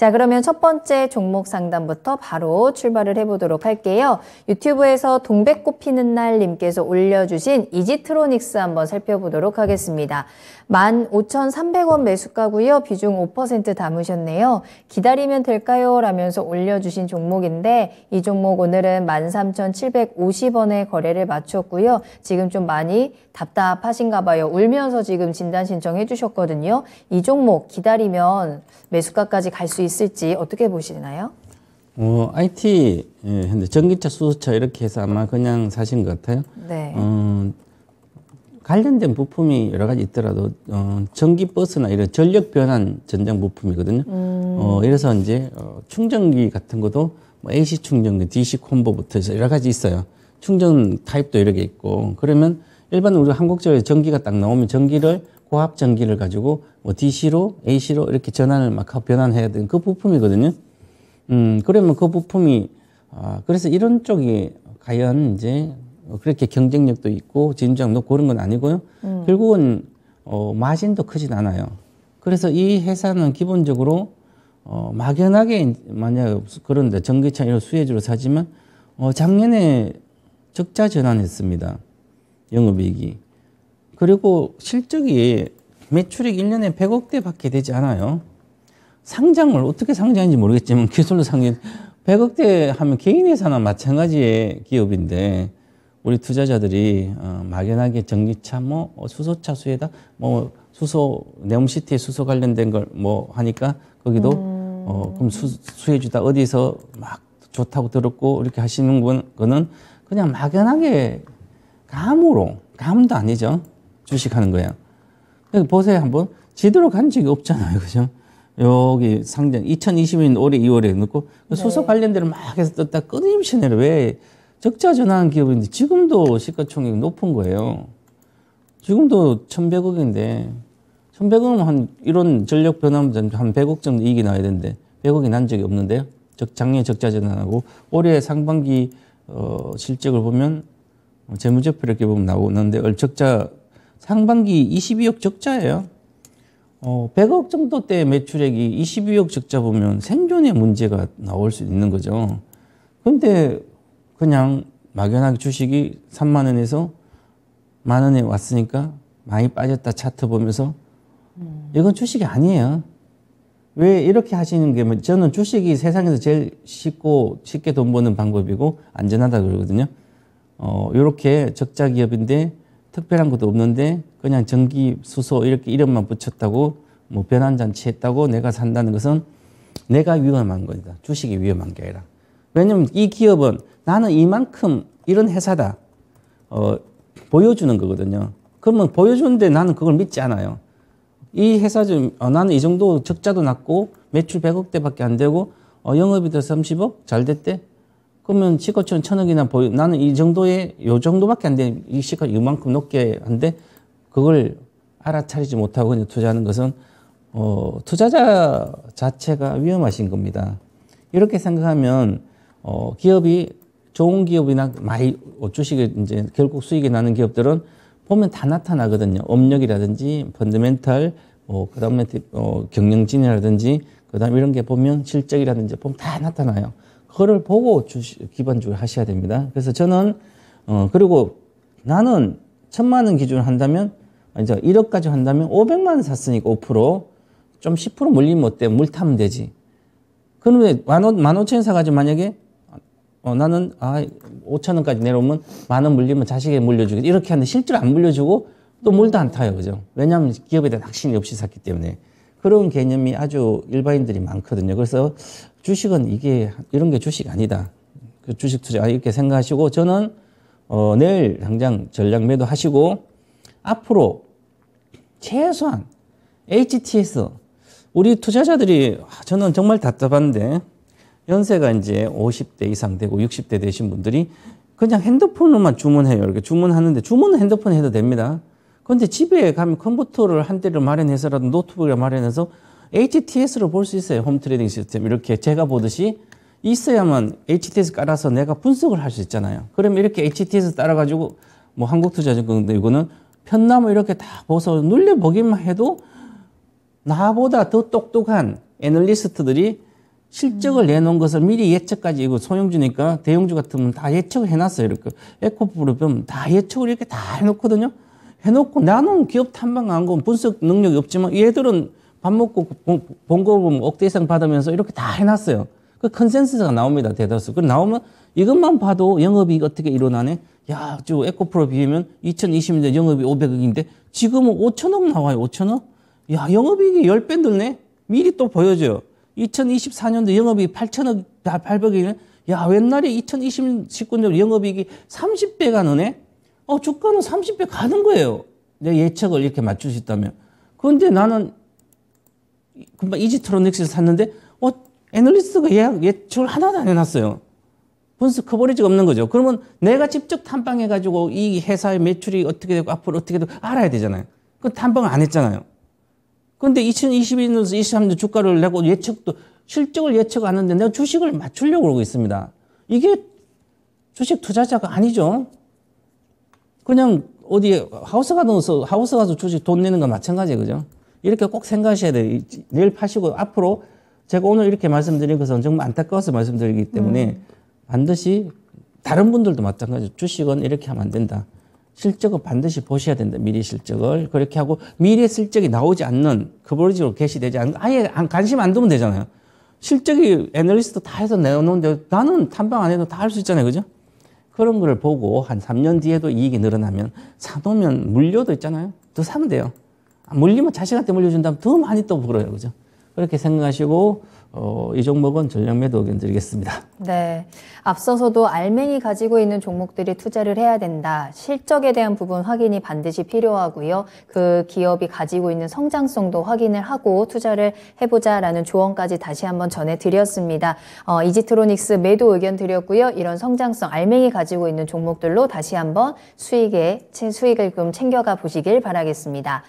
자, 그러면 첫 번째 종목 상담부터 바로 출발을 해보도록 할게요. 유튜브에서 동백꽃 피는 날 님께서 올려주신 이지트로닉스 한번 살펴보도록 하겠습니다. 15,300원 매수가고요. 비중 5% 담으셨네요. 기다리면 될까요? 라면서 올려주신 종목인데 이 종목 오늘은 13,750원에 거래를 마쳤고요. 지금 좀 많이 답답하신가 봐요. 울면서 지금 진단 신청해 주셨거든요. 이 종목 기다리면 매수가까지 갈수있 있을지 어떻게 보시나요? 어, IT 예, 현대 전기차, 수소차 이렇게 해서 아마 그냥 사신 것 같아요. 네. 어, 관련된 부품이 여러 가지 있더라도 어, 전기 버스나 이런 전력 변환 전장 부품이거든요. 음. 어, 이래서 이제 어, 충전기 같은 것도 뭐 AC 충전기, DC 콤보부터 해서 여러 가지 있어요. 충전 타입도 이렇게 있고 그러면 일반 우리 한국적으로 전기가 딱 나오면 전기를 고압 전기를 가지고 뭐 DC로 AC로 이렇게 전환을 막 변환해야 되는 그 부품이거든요. 음, 그러면 그 부품이 아, 그래서 이런 쪽이 과연 이제 뭐 그렇게 경쟁력도 있고 진정 높고 그런 건 아니고요. 음. 결국은 어, 마진도 크진 않아요. 그래서 이 회사는 기본적으로 어, 막연하게 만약 그런데 전기차 이런 수혜주로 사지만 어, 작년에 적자 전환했습니다. 영업이익이. 그리고 실적이 매출액 1년에 100억대밖에 되지 않아요. 상장을 어떻게 상장인지 모르겠지만 기술로 상장 100억대 하면 개인회사나 마찬가지의 기업인데 우리 투자자들이 어, 막연하게 전기차 뭐 수소차 수에다 뭐 수소 네옴시티 수소 관련된 걸 뭐 하니까 거기도 어, 음. 어 그럼 수, 수혜주다 어디서 막 좋다고 들었고 이렇게 하시는 건, 거는 그냥 막연하게 감으로, 감도 아니죠. 주식하는 거예요. 보세요, 한번. 제대로간 적이 없잖아요. 그죠? 여기 상장, 2020년 올해 2월에 넣고, 네. 수소 관련대로 막 해서 떴다 끊임없이 내려. 왜? 적자 전환 기업인데 지금도 시가총액이 높은 거예요. 지금도 1100억인데, 1100억은 한, 이런 전력 변화하면 한 100억 정도 이익이 나야 되는데, 100억이 난 적이 없는데요. 즉, 작년에 적자 전환하고, 올해 상반기, 어, 실적을 보면 재무제표를 어, 이렇게 보면 나오는데 얼적자 상반기 22억 적자예요. 어, 100억 정도 때 매출액이 22억 적자 보면 생존의 문제가 나올 수 있는 거죠. 근데 그냥 막연하게 주식이 3만 원에서 만 원에 왔으니까 많이 빠졌다 차트 보면서 음. 이건 주식이 아니에요. 왜 이렇게 하시는 게, 뭐, 저는 주식이 세상에서 제일 쉽고 쉽게 돈 버는 방법이고 안전하다 그러거든요. 어, 요렇게 적자 기업인데 특별한 것도 없는데 그냥 전기 수소 이렇게 이름만 붙였다고 뭐 변환 잔치했다고 내가 산다는 것은 내가 위험한 거다. 주식이 위험한 게 아니라. 왜냐면 이 기업은 나는 이만큼 이런 회사다. 어, 보여주는 거거든요. 그러면 보여주는데 나는 그걸 믿지 않아요. 이 회사 좀, 어, 나는 이 정도 적자도 났고, 매출 100억대밖에 안 되고, 어, 영업이익 30억? 잘 됐대? 그러면 지가치원 천억이나 보여. 나는 이 정도에, 요 정도밖에 안 돼. 이 시가 이만큼 높게 한데, 그걸 알아차리지 못하고 그냥 투자하는 것은, 어, 투자자 자체가 위험하신 겁니다. 이렇게 생각하면, 어, 기업이, 좋은 기업이나 많이 주식에 이제 결국 수익이 나는 기업들은 보면 다 나타나거든요. 업력이라든지, 펀드멘탈, 어, 뭐 그 다음에 어, 경영진이라든지, 그 다음에 이런 게 보면 실적이라든지 보면 다 나타나요. 그거를 보고 주시, 기반적으로 하셔야 됩니다. 그래서 저는 어 그리고 나는 천만 원 기준으로 한다면 아, 이제 1억까지 한다면 500만 원 샀으니까 5%, 좀 10% 물리면 어때? 물 타면 되지. 그러면 만 오천 사가지고 만약에 어, 나는 아 5천 원까지 내려오면 만 원 물리면 자식에 물려주겠 이렇게 하는데 실제로 안 물려주고 또 물도 안 타요. 그죠? 왜냐하면 기업에 대한 확신이 없이 샀기 때문에. 그런 개념이 아주 일반인들이 많거든요. 그래서 주식은 이게 이런 게 주식 아니다. 그 주식 투자 이렇게 생각하시고 저는 어, 내일 당장 전략 매도 하시고 앞으로 최소한 HTS 우리 투자자들이 아, 저는 정말 답답한데 연세가 이제 50대 이상 되고 60대 되신 분들이 그냥 핸드폰으로만 주문해요. 이렇게 주문하는데 주문은 핸드폰 해도 됩니다. 그런데 집에 가면 컴퓨터를 한 대를 마련해서라도 노트북을 마련해서 HTS로 볼 수 있어요. 홈 트레이딩 시스템. 이렇게 제가 보듯이 있어야만 HTS 깔아서 내가 분석을 할 수 있잖아요. 그럼 이렇게 HTS 따라가지고 뭐한국투자증권인 이거는 편나무 이렇게 다 벗어 눌려보기만 해도 나보다 더 똑똑한 애널리스트들이 실적을 음. 내놓은 것을 미리 예측까지 이거 소형주니까 대형주 같으면 다 예측을 해놨어요. 이렇게 에코프로 보면 다 예측을 이렇게 다 해놓거든요. 해놓고 나는 기업 탐방 안건 분석 능력이 없지만 얘들은 밥 먹고 본고금 그 억대 이상 받으면서 이렇게 다 해놨어요. 그 컨센서스가 나옵니다. 대다수. 그 나오면 이것만 봐도 영업이익 어떻게 일어나네? 야, 저 에코프로 비우면 2020년 영업이 500억인데 지금은 5천억 나와요. 5천억? 야, 영업이익이 10배 늘네? 미리 또 보여줘요. 2024년도 영업이 8천억, 800억이네? 야, 옛날에 2020년 영업이익이 30배가 느네? 어, 주가는 30배 가는 거예요. 내 예측을 이렇게 맞출 수 있다면. 그런데 나는 금방 이지트로닉스를 샀는데 어, 애널리스트가 예약, 예측을 하나도 안 해놨어요. 분석 커버리지가 없는 거죠. 그러면 내가 직접 탐방해가지고 이 회사의 매출이 어떻게 되고 앞으로 어떻게 되고 알아야 되잖아요. 그 탐방을 안 했잖아요. 근데 2022년에서 23년 주가를 내고 예측도 실적을 예측하는데 내가 주식을 맞추려고 그러고 있습니다. 이게 주식 투자자가 아니죠. 그냥 어디 에 하우스 가서 하우스 가서 주식 돈 내는 건 마찬가지예요. 그죠? 이렇게 꼭 생각하셔야 돼요. 내일 파시고 앞으로 제가 오늘 이렇게 말씀드린 것은 정말 안타까워서 말씀드리기 때문에 음. 반드시 다른 분들도 마찬가지 주식은 이렇게 하면 안 된다. 실적은 반드시 보셔야 된다. 미리 실적을 그렇게 하고 미리 실적이 나오지 않는 그버리지로 개시되지 않는 아예 관심 안 두면 되잖아요. 실적이 애널리스트 다 해서 내놓는데 나는 탐방 안 해도 다 할 수 있잖아요. 그죠? 그런 거를 보고 한 3년 뒤에도 이익이 늘어나면 사놓으면 물려도 있잖아요. 또 사면 돼요. 물리면 자식한테 물려준다면 더 많이 또 벌어요. 그죠? 그렇게 생각하시고 어, 이 종목은 전략 매도 의견 드리겠습니다. 네. 앞서서도 알맹이 가지고 있는 종목들이 투자를 해야 된다. 실적에 대한 부분 확인이 반드시 필요하고요. 그 기업이 가지고 있는 성장성도 확인을 하고 투자를 해보자라는 조언까지 다시 한번 전해드렸습니다. 어, 이지트로닉스 매도 의견 드렸고요. 이런 성장성 알맹이 가지고 있는 종목들로 다시 한번 수익에, 수익을 좀 챙겨가 보시길 바라겠습니다.